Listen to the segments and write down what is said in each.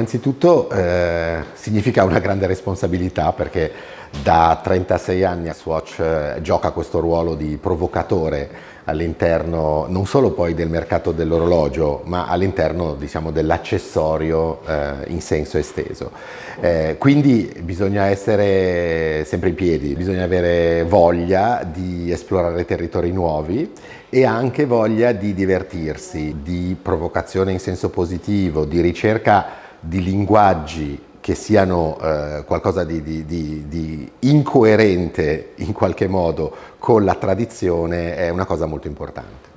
innanzitutto eh, significa una grande responsabilità perché da 36 anni Swatch eh, gioca questo ruolo di provocatore all'interno non solo poi del mercato dell'orologio ma all'interno diciamo, dell'accessorio eh, in senso esteso eh, quindi bisogna essere sempre in piedi bisogna avere voglia di esplorare territori nuovi e anche voglia di divertirsi di provocazione in senso positivo di ricerca di linguaggi che siano eh, qualcosa di, di, di, di, incoerente in qualche modo con la tradizione è una cosa molto importante.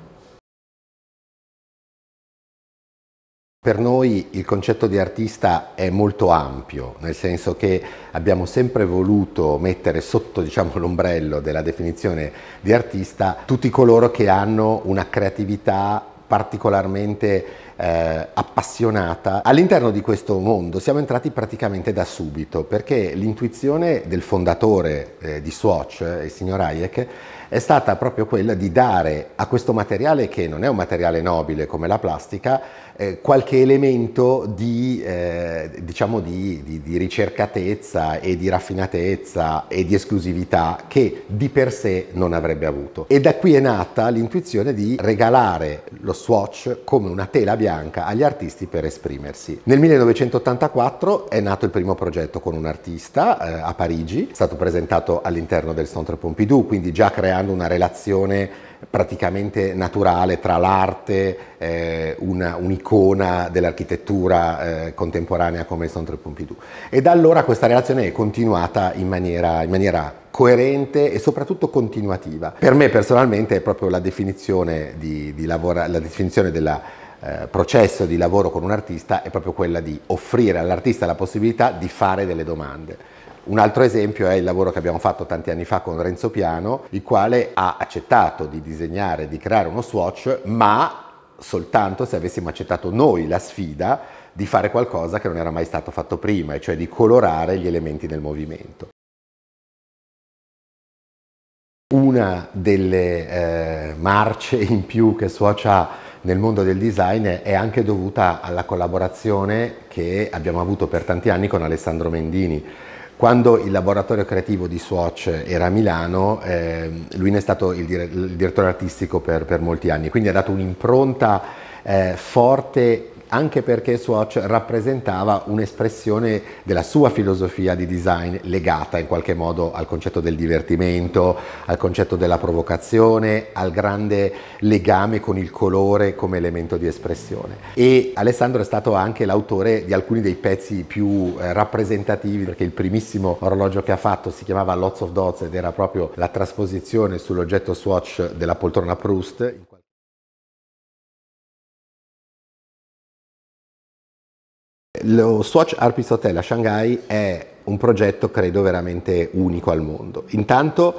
Per noi il concetto di artista è molto ampio, nel senso che abbiamo sempre voluto mettere sotto diciamo, l'ombrello della definizione di artista tutti coloro che hanno una creatività particolarmente eh, appassionata all'interno di questo mondo siamo entrati praticamente da subito perché l'intuizione del fondatore eh, di Swatch, eh, il signor Hayek, è stata proprio quella di dare a questo materiale che non è un materiale nobile come la plastica eh, qualche elemento di, eh, diciamo di, di, di ricercatezza e di raffinatezza e di esclusività che di per sé non avrebbe avuto e da qui è nata l'intuizione di regalare lo Swatch come una tela bianca bianca agli artisti per esprimersi. Nel 1984 è nato il primo progetto con un artista eh, a Parigi, è stato presentato all'interno del Centre Pompidou, quindi già creando una relazione praticamente naturale tra l'arte, eh, una, un'icona dell'architettura eh, contemporanea come il Centre Pompidou. E da allora questa relazione è continuata in maniera, in maniera coerente e soprattutto continuativa. Per me personalmente è proprio la definizione, di, di lavora, la definizione della eh, processo di lavoro con un artista è proprio quella di offrire all'artista la possibilità di fare delle domande. Un altro esempio è il lavoro che abbiamo fatto tanti anni fa con Renzo Piano, il quale ha accettato di disegnare, di creare uno swatch, ma soltanto se avessimo accettato noi la sfida di fare qualcosa che non era mai stato fatto prima, e cioè di colorare gli elementi del movimento. Una delle eh, marce in più che Swatch ha nel mondo del design è anche dovuta alla collaborazione che abbiamo avuto per tanti anni con Alessandro Mendini. Quando il laboratorio creativo di Swatch era a Milano, eh, lui ne è stato il, dire il direttore artistico per, per, molti anni, quindi ha dato un'impronta eh, forte anche perché Swatch rappresentava un'espressione della sua filosofia di design legata in qualche modo al concetto del divertimento, al concetto della provocazione, al grande legame con il colore come elemento di espressione. E Alessandro è stato anche l'autore di alcuni dei pezzi più eh, rappresentativi, perché il primissimo orologio che ha fatto si chiamava Lots of Dots ed era proprio la trasposizione sull'oggetto Swatch della poltrona Proust. lo Swatch Arpist Hotel a Shanghai è un progetto credo veramente unico al mondo. Intanto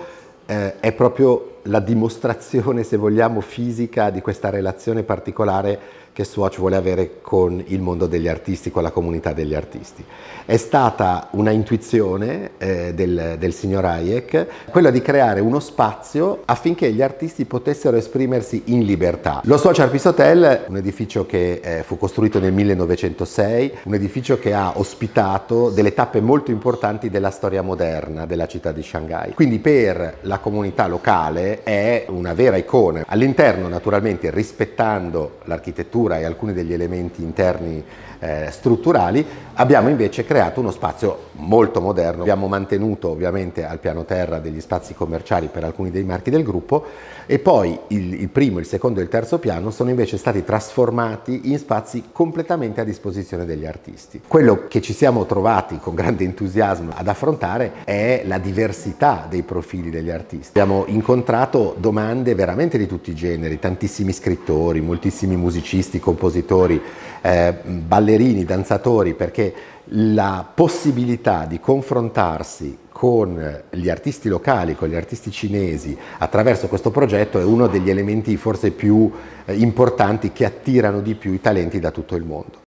eh, è proprio la dimostrazione, se vogliamo, fisica di questa relazione particolare che Swatch vuole avere con il mondo degli artisti, con la comunità degli artisti. È stata una intuizione eh, del, del, signor Hayek, quella di creare uno spazio affinché gli artisti potessero esprimersi in libertà. Lo Swatch Artist Hotel, un edificio che eh, fu costruito nel 1906, un edificio che ha ospitato delle tappe molto importanti della storia moderna della città di Shanghai. Quindi per la comunità locale è una vera icona. All'interno naturalmente rispettando l'architettura e alcuni degli elementi interni eh, strutturali Abbiamo invece creato uno spazio molto moderno, abbiamo mantenuto ovviamente al piano terra degli spazi commerciali per alcuni dei marchi del gruppo e poi il, il primo, il secondo e il terzo piano sono invece stati trasformati in spazi completamente a disposizione degli artisti. Quello che ci siamo trovati con grande entusiasmo ad affrontare è la diversità dei profili degli artisti. Abbiamo incontrato domande veramente di tutti i generi, tantissimi scrittori, moltissimi musicisti, compositori, eh, ballerini, danzatori, perché che la possibilità di confrontarsi con gli artisti locali, con gli artisti cinesi attraverso questo progetto è uno degli elementi forse più eh, importanti che attirano di più i talenti da tutto il mondo.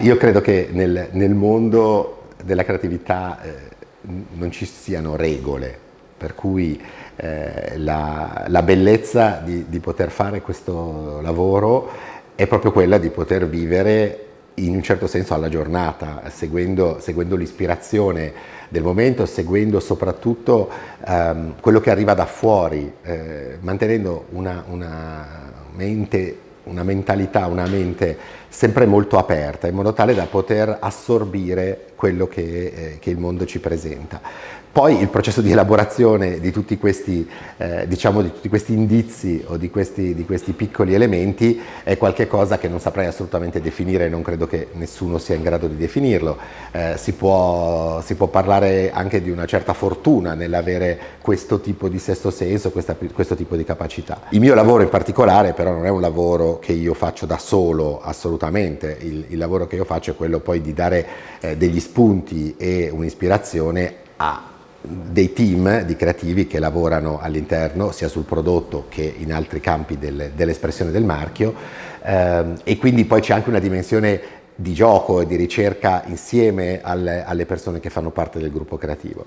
Io credo che nel, nel mondo della creatività eh, non ci siano regole, per cui eh, la, la, bellezza di, di, poter fare questo lavoro è proprio quella di poter vivere in un certo senso alla giornata, seguendo, seguendo l'ispirazione del momento, seguendo soprattutto ehm, quello che arriva da fuori, eh, mantenendo una, una, mente, una mentalità, una mente sempre molto aperta, in modo tale da poter assorbire quello che, eh, che il mondo ci presenta. Poi il processo di elaborazione di tutti questi, eh, diciamo, di tutti questi indizi o di questi, di questi, piccoli elementi è qualcosa che non saprei assolutamente definire e non credo che nessuno sia in grado di definirlo. Eh, si, può, si, può, parlare anche di una certa fortuna nell'avere questo tipo di sesto senso, questa, questo tipo di capacità. Il mio lavoro in particolare però non è un lavoro che io faccio da solo assolutamente, il, il lavoro che io faccio è quello poi di dare eh, degli spunti e un'ispirazione a dei team di creativi che lavorano all'interno sia sul prodotto che in altri campi del, dell'espressione del marchio ehm, e quindi poi c'è anche una dimensione di gioco e di ricerca insieme alle, alle persone che fanno parte del gruppo creativo.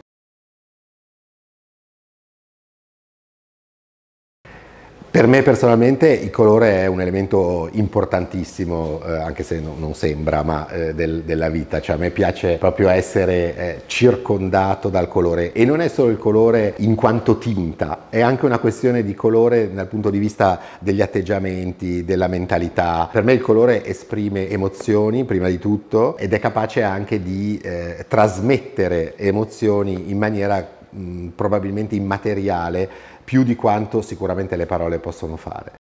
Per me personalmente il colore è un elemento importantissimo, eh, anche se no, non sembra, ma eh, del, della vita. Cioè, a me piace proprio essere eh, circondato dal colore. E non è solo il colore in quanto tinta, è anche una questione di colore dal punto di vista degli atteggiamenti, della mentalità. Per me il colore esprime emozioni, prima di tutto, ed è capace anche di eh, trasmettere emozioni in maniera mh, probabilmente immateriale più di quanto sicuramente le parole possono fare.